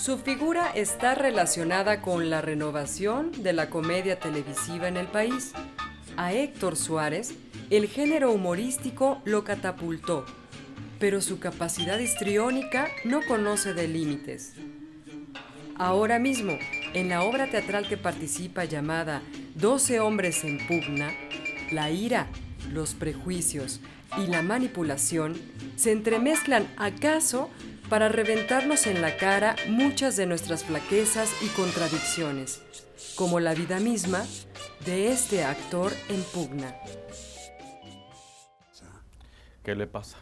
Su figura está relacionada con la renovación de la comedia televisiva en el país. A Héctor Suárez, el género humorístico lo catapultó, pero su capacidad histriónica no conoce de límites. Ahora mismo, en la obra teatral que participa llamada 12 hombres en pugna, la ira, los prejuicios y la manipulación se entremezclan acaso para reventarnos en la cara muchas de nuestras flaquezas y contradicciones, como la vida misma de este actor en pugna. ¿Qué le pasa?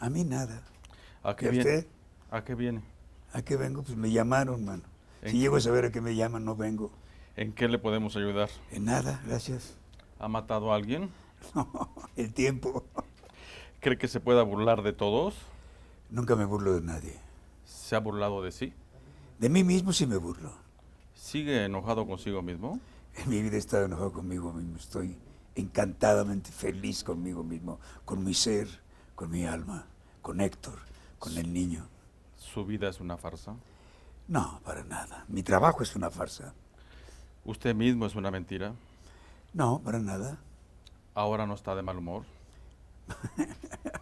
A mí nada. ¿A qué viene? ¿A qué viene? ¿A qué vengo? Pues me llamaron, mano. Si llego a saber a qué me llaman, no vengo. ¿En qué le podemos ayudar? En nada, gracias. ¿Ha matado a alguien? No, el tiempo. ¿Cree que se pueda burlar de todos? Nunca me burlo de nadie. ¿Se ha burlado de sí? De mí mismo sí me burlo. ¿Sigue enojado consigo mismo? En mi vida he estado enojado conmigo mismo. Estoy encantadamente feliz conmigo mismo, con mi ser, con mi alma, con Héctor, con el niño. ¿Su vida es una farsa? No, para nada. Mi trabajo es una farsa. ¿Usted mismo es una mentira? No, para nada. ¿Ahora no está de mal humor?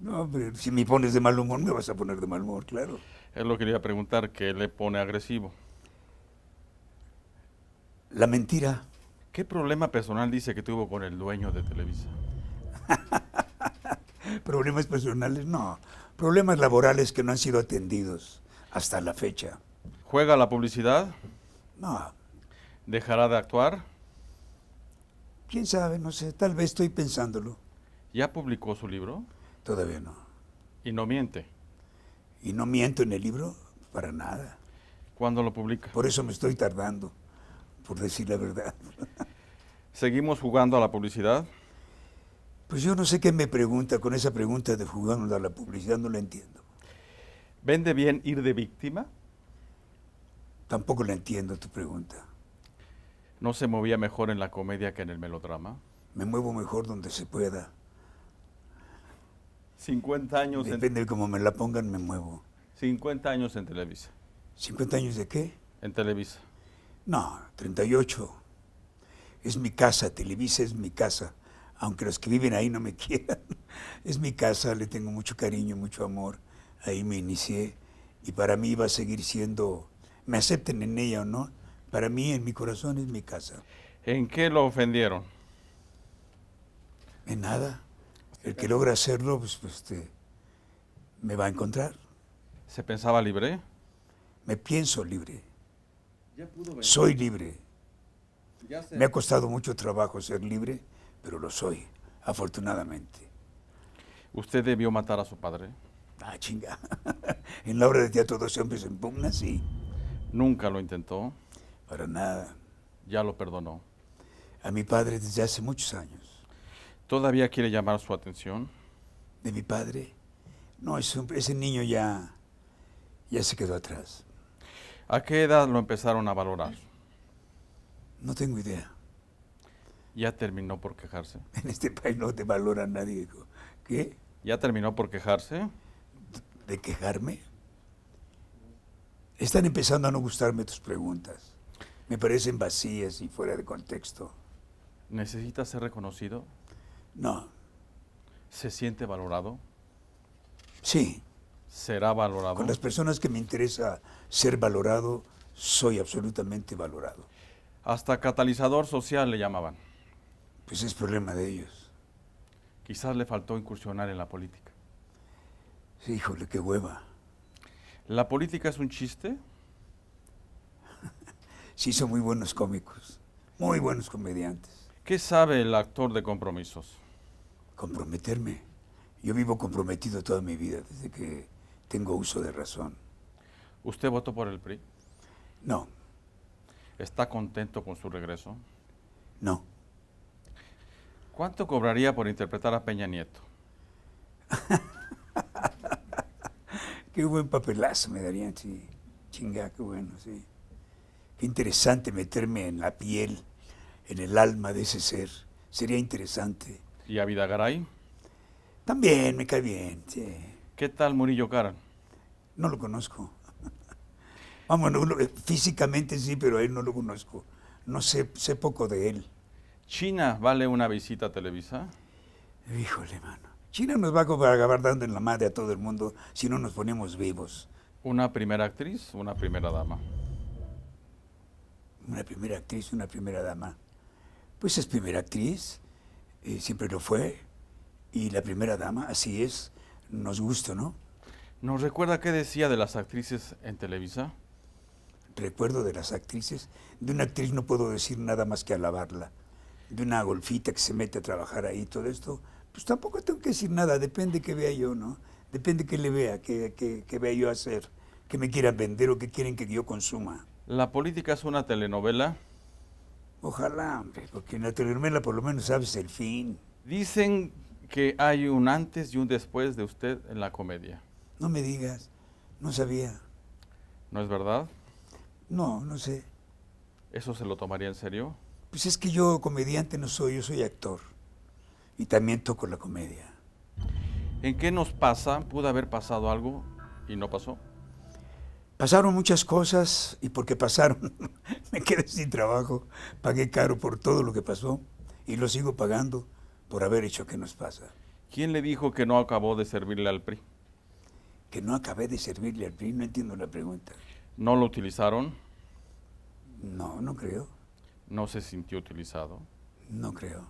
No, si me pones de mal humor, me vas a poner de mal humor, claro. Él lo quería preguntar, ¿qué le pone agresivo? La mentira. ¿Qué problema personal dice que tuvo con el dueño de Televisa? Problemas personales, no. Problemas laborales que no han sido atendidos hasta la fecha. ¿Juega la publicidad? No. ¿Dejará de actuar? Quién sabe, no sé, tal vez estoy pensándolo. ¿Ya publicó su libro? Todavía no. ¿Y no miente? Y no miento en el libro para nada. ¿Cuándo lo publica? Por eso me estoy tardando, por decir la verdad. ¿Seguimos jugando a la publicidad? Pues yo no sé qué me pregunta con esa pregunta de jugando a la publicidad, no la entiendo. ¿Vende bien ir de víctima? Tampoco la entiendo tu pregunta. ¿No se movía mejor en la comedia que en el melodrama? Me muevo mejor donde se pueda. 50 años. Depende de cómo me la pongan, me muevo. 50 años en Televisa. ¿50 años de qué? En Televisa. No, 38. Es mi casa, Televisa es mi casa. Aunque los que viven ahí no me quieran. Es mi casa, le tengo mucho cariño, mucho amor. Ahí me inicié y para mí va a seguir siendo, me acepten en ella o no, para mí en mi corazón es mi casa. ¿En qué lo ofendieron? En nada. El que logra hacerlo, pues, pues este, me va a encontrar. ¿Se pensaba libre? Me pienso libre. soy libre. Me ha costado mucho trabajo ser libre, pero lo soy, afortunadamente. ¿Usted debió matar a su padre? Ah, chinga. en la obra de teatro Dos hombres en pugna, sí. ¿Nunca lo intentó? Para nada. ¿Ya lo perdonó? A mi padre desde hace muchos años. ¿Todavía quiere llamar su atención? De mi padre. No, ese niño ya, ya se quedó atrás. ¿A qué edad lo empezaron a valorar? No tengo idea. Ya terminó por quejarse. En este país no te valora nadie, nadie. ¿Qué? ¿Ya terminó por quejarse? ¿De quejarme? Están empezando a no gustarme tus preguntas. Me parecen vacías y fuera de contexto. ¿Necesitas ser reconocido? No. ¿Se siente valorado? Sí. ¿Será valorado? Con las personas que me interesa ser valorado, soy absolutamente valorado. Hasta catalizador social le llamaban. Pues es problema de ellos. Quizás le faltó incursionar en la política. Sí, híjole, qué hueva. ¿La política es un chiste? sí, son muy buenos cómicos, muy buenos comediantes. ¿Qué sabe el actor de compromisos? comprometerme. Yo vivo comprometido toda mi vida, desde que tengo uso de razón. ¿Usted votó por el PRI? No. ¿Está contento con su regreso? No. ¿Cuánto cobraría por interpretar a Peña Nieto? qué buen papelazo me darían, sí. Chinga, qué bueno, sí. Qué interesante meterme en la piel, en el alma de ese ser. Sería interesante ¿Y a Vidagaray? También, me cae bien, ¿Qué tal Murillo Cara? No lo conozco. Vamos, eh, físicamente sí, pero a él no lo conozco. No sé, sé poco de él. ¿China vale una visita a Televisa? Híjole, mano. China nos va a acabar dando en la madre a todo el mundo si no nos ponemos vivos. ¿Una primera actriz una primera dama? Una primera actriz, una primera dama. Pues es primera actriz. Eh, siempre lo fue, y la primera dama, así es, nos gusta, ¿no? ¿Nos recuerda qué decía de las actrices en Televisa? Recuerdo de las actrices. De una actriz no puedo decir nada más que alabarla. De una golfita que se mete a trabajar ahí, todo esto, pues tampoco tengo que decir nada, depende que vea yo, ¿no? Depende que le vea, que, que, vea yo hacer, que me quieran vender o que quieren que yo consuma. ¿La política es una telenovela? Ojalá, hombre, porque en la telenovela por lo menos sabes el fin. Dicen que hay un antes y un después de usted en la comedia. No me digas, no sabía. ¿No es verdad? No, no sé. ¿Eso se lo tomaría en serio? Pues es que yo comediante no soy, yo soy actor. Y también toco la comedia. ¿En qué nos pasa? ¿Pudo haber pasado algo y no pasó? Pasaron muchas cosas y porque pasaron me quedé sin trabajo, pagué caro por todo lo que pasó y lo sigo pagando por haber hecho que nos pasa. ¿Quién le dijo que no acabó de servirle al PRI? Que no acabé de servirle al PRI, no entiendo la pregunta. ¿No lo utilizaron? No, no creo. ¿No se sintió utilizado? No creo.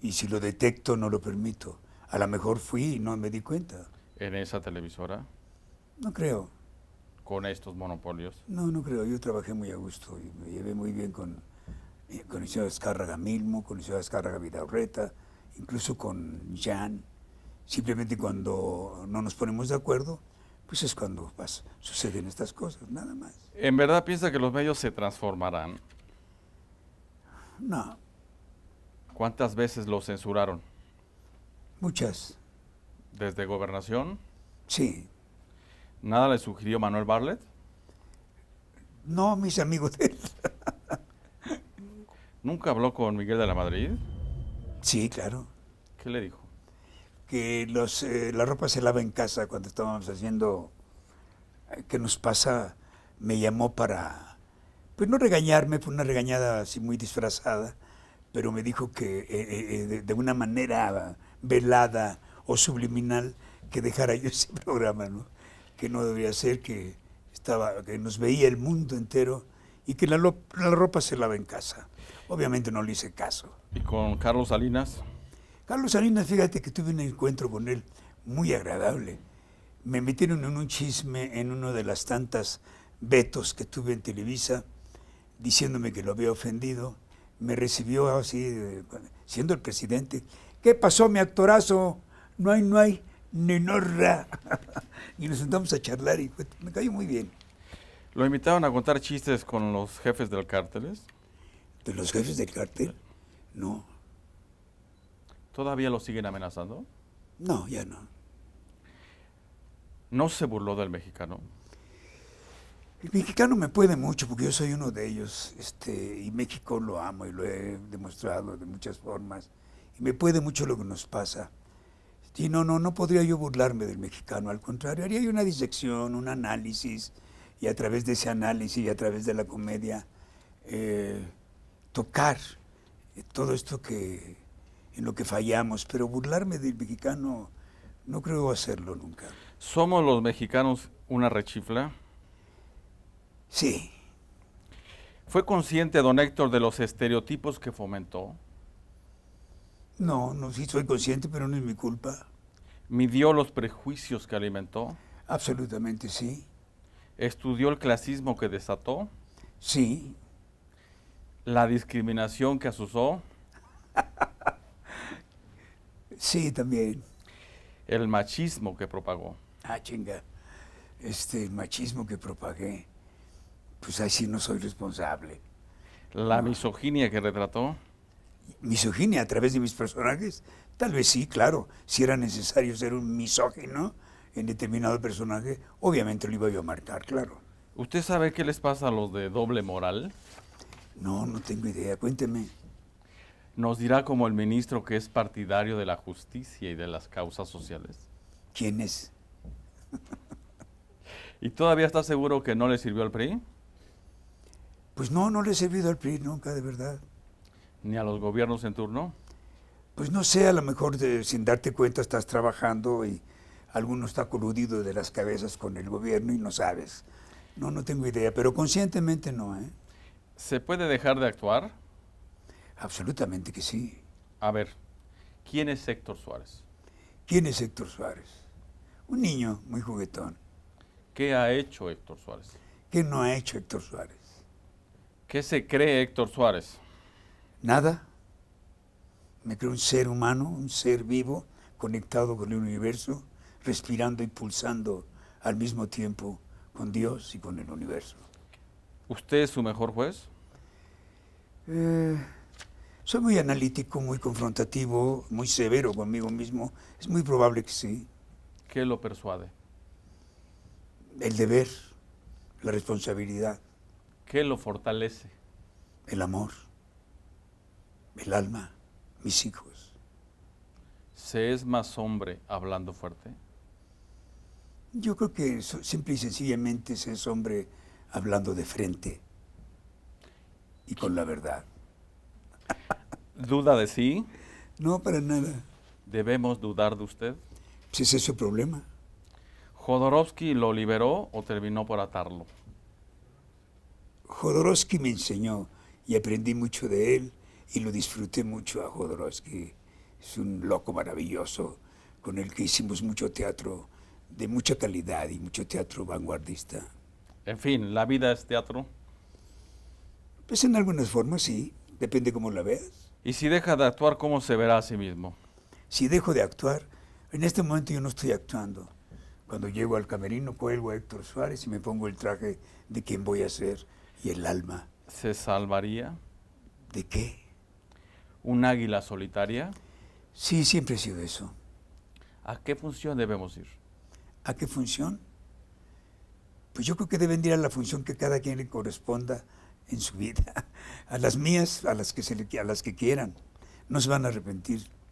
Y si lo detecto, no lo permito. A lo mejor fui y no me di cuenta. ¿En esa televisora? No creo con estos monopolios? No, no creo. Yo trabajé muy a gusto y me llevé muy bien con, eh, con el señor Escárraga Milmo, con el señor Escárraga Vidaurreta, incluso con Jan. Simplemente cuando no nos ponemos de acuerdo, pues es cuando suceden estas cosas, nada más. ¿En verdad piensa que los medios se transformarán? No. ¿Cuántas veces lo censuraron? Muchas. ¿Desde gobernación? Sí, ¿Nada le sugirió Manuel Barlet? No, mis amigos de él. ¿Nunca habló con Miguel de la Madrid? Sí, claro. ¿Qué le dijo? Que los, eh, la ropa se lava en casa cuando estábamos haciendo eh, ¿Qué nos pasa? Me llamó para, pues no regañarme, fue una regañada así muy disfrazada, pero me dijo que eh, de, de, una manera velada o subliminal que dejara yo ese programa, ¿no? que no debía ser, que, estaba, que nos veía el mundo entero y que la, la ropa se lava en casa. Obviamente no le hice caso. ¿Y con Carlos Salinas? Carlos Salinas, fíjate que tuve un encuentro con él muy agradable. Me metieron en un chisme en uno de las tantas vetos que tuve en Televisa, diciéndome que lo había ofendido. Me recibió así, eh, siendo el presidente. ¿Qué pasó, mi actorazo? No hay, no hay nenorra. y nos sentamos a charlar y me cayó muy bien. ¿Lo invitaron a contar chistes con los jefes del cárteles? ¿De los jefes del cártel? No. ¿Todavía lo siguen amenazando? No, ya no. ¿No se burló del mexicano? El mexicano me puede mucho porque yo soy uno de ellos. Este, y México lo amo y lo he demostrado de muchas formas. Y me puede mucho lo que nos pasa. Sí, no, no, no podría yo burlarme del mexicano, al contrario, haría una disección, un análisis, y a través de ese análisis y a través de la comedia, eh, tocar todo esto que, en lo que fallamos, pero burlarme del mexicano no creo hacerlo nunca. ¿Somos los mexicanos una rechifla? Sí. ¿Fue consciente don Héctor de los estereotipos que fomentó? No, no, sí soy consciente, pero no es mi culpa. ¿Midió los prejuicios que alimentó? Absolutamente sí. ¿Estudió el clasismo que desató? Sí. ¿La discriminación que asusó? sí, también. ¿El machismo que propagó? Ah, chinga. Este, machismo que propagué. Pues así no soy responsable. ¿La misoginia que retrató? misoginia a través de mis personajes? Tal vez sí, claro, si era necesario ser un misógino en determinado personaje, obviamente lo iba yo a marcar, claro. ¿Usted sabe qué les pasa a los de doble moral? No, no tengo idea, cuénteme. ¿Nos dirá como el ministro que es partidario de la justicia y de las causas sociales? ¿Quién es? ¿Y todavía está seguro que no le sirvió al PRI? Pues no, no le he servido al PRI nunca, de verdad ni a los gobiernos en turno? Pues no sé, a lo mejor sin darte cuenta estás trabajando y alguno está coludido de las cabezas con el gobierno y no sabes. No, no tengo idea, pero conscientemente no. ¿eh? ¿Se puede dejar de actuar? Absolutamente que sí. A ver, ¿quién es Héctor Suárez? ¿Quién es Héctor Suárez? Un niño muy juguetón. ¿Qué ha hecho Héctor Suárez? ¿Qué no ha hecho Héctor Suárez? ¿Qué se cree Héctor Suárez? nada. Me creo un ser humano, un ser vivo, conectado con el universo, respirando y pulsando al mismo tiempo con Dios y con el universo. ¿Usted es su mejor juez? Eh, soy muy analítico, muy confrontativo, muy severo conmigo mismo. Es muy probable que sí. ¿Qué lo persuade? El deber, la responsabilidad. ¿Qué lo fortalece? El amor el alma, mis hijos. ¿Se es más hombre hablando fuerte? Yo creo que simple y sencillamente se es hombre hablando de frente y con la verdad. ¿Duda de sí? No, para nada. ¿Debemos dudar de usted? Pues ese es su problema. ¿Jodorowsky lo liberó o terminó por atarlo? Jodorowsky me enseñó y aprendí mucho de él y lo disfruté mucho a Jodorowsky. Es un loco maravilloso con el que hicimos mucho teatro de mucha calidad y mucho teatro vanguardista. En fin, ¿la vida es teatro? Pues en algunas formas sí, depende cómo la veas. ¿Y si deja de actuar, cómo se verá a sí mismo? Si dejo de actuar, en este momento yo no estoy actuando. Cuando llego al camerino, cuelgo a Héctor Suárez y me pongo el traje de quien voy a ser y el alma. ¿Se salvaría? ¿De qué? un águila solitaria? Sí, siempre he sido eso. ¿A qué función debemos ir? ¿A qué función? Pues yo creo que deben ir a la función que cada quien le corresponda en su vida. A las mías, a las que, se le, a las que quieran. No se van a arrepentir.